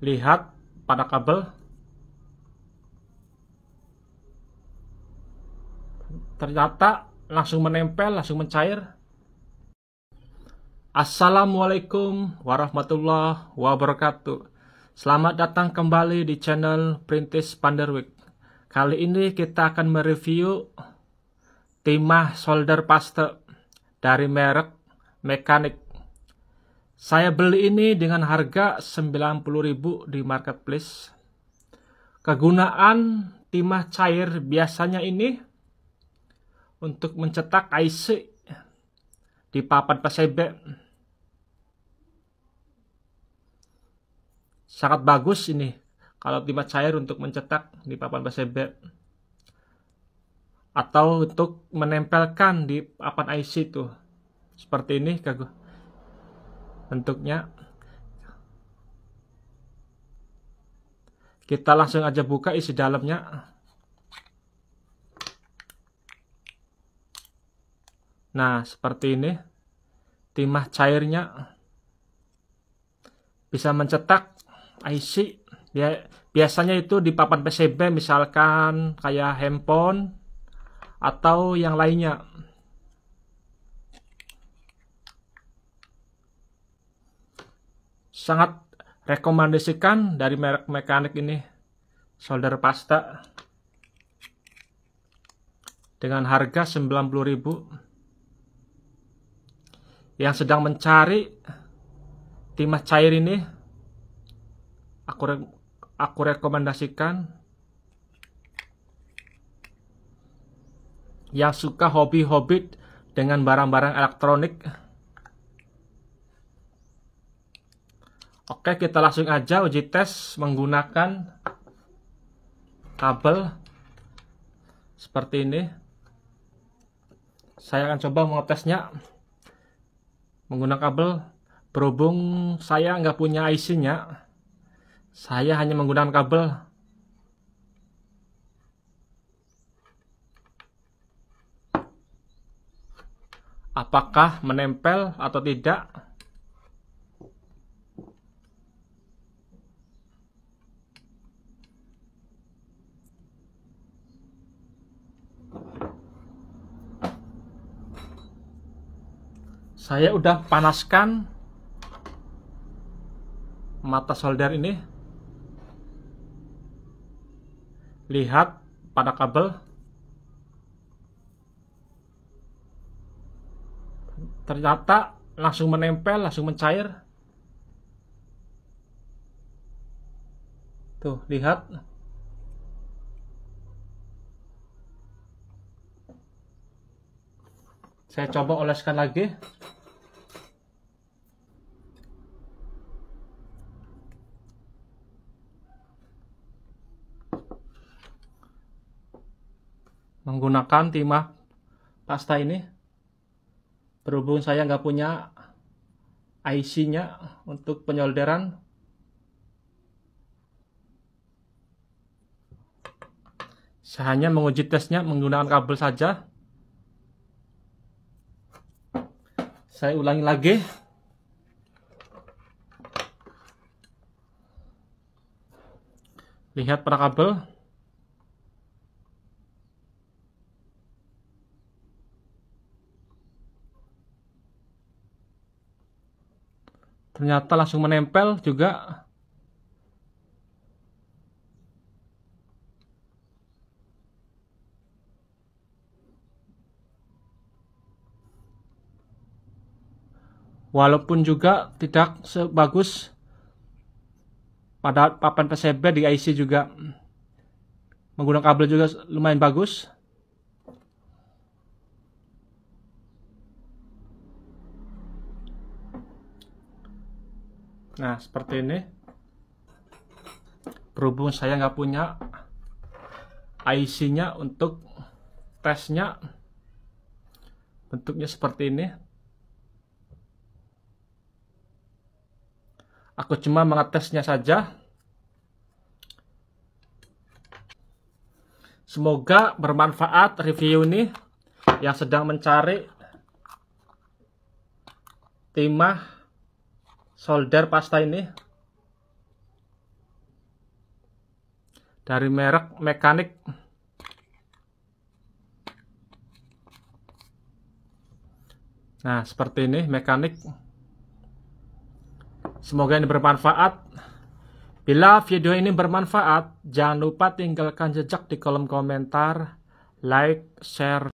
lihat pada kabel ternyata langsung menempel, langsung mencair. Assalamualaikum warahmatullahi wabarakatuh. Selamat datang kembali di channel Printis Panderwick. Kali ini kita akan mereview timah solder paste dari merek Mekanik saya beli ini dengan harga 90.000 di marketplace. Kegunaan timah cair biasanya ini untuk mencetak IC di papan PCB. Sangat bagus ini kalau timah cair untuk mencetak di papan PCB atau untuk menempelkan di papan IC tuh. Seperti ini kagum bentuknya kita langsung aja buka isi dalamnya nah seperti ini timah cairnya bisa mencetak IC ya, biasanya itu di papan PCB misalkan kayak handphone atau yang lainnya sangat rekomendasikan dari merek mekanik ini solder pasta dengan harga 90.000 yang sedang mencari timah cair ini aku re aku rekomendasikan yang suka hobi-hobi dengan barang-barang elektronik Oke, kita langsung aja uji tes menggunakan kabel seperti ini. Saya akan coba mengetesnya menggunakan kabel berhubung saya nggak punya IC-nya. Saya hanya menggunakan kabel apakah menempel atau tidak saya udah panaskan mata solder ini lihat pada kabel ternyata langsung menempel langsung mencair tuh lihat saya coba oleskan lagi menggunakan timah pasta ini berhubung saya nggak punya IC nya untuk penyolderan saya hanya menguji tesnya menggunakan kabel saja Saya ulangi lagi. Lihat para kabel. Ternyata langsung menempel juga walaupun juga tidak sebagus pada papan PCB di IC juga menggunakan kabel juga lumayan bagus Nah, seperti ini. Berhubung saya nggak punya IC-nya untuk tesnya, bentuknya seperti ini. Aku cuma mengetesnya saja. Semoga bermanfaat review ini yang sedang mencari timah solder pasta ini dari merek mekanik nah seperti ini mekanik Semoga ini bermanfaat. Bila video ini bermanfaat, jangan lupa tinggalkan jejak di kolom komentar, like, share,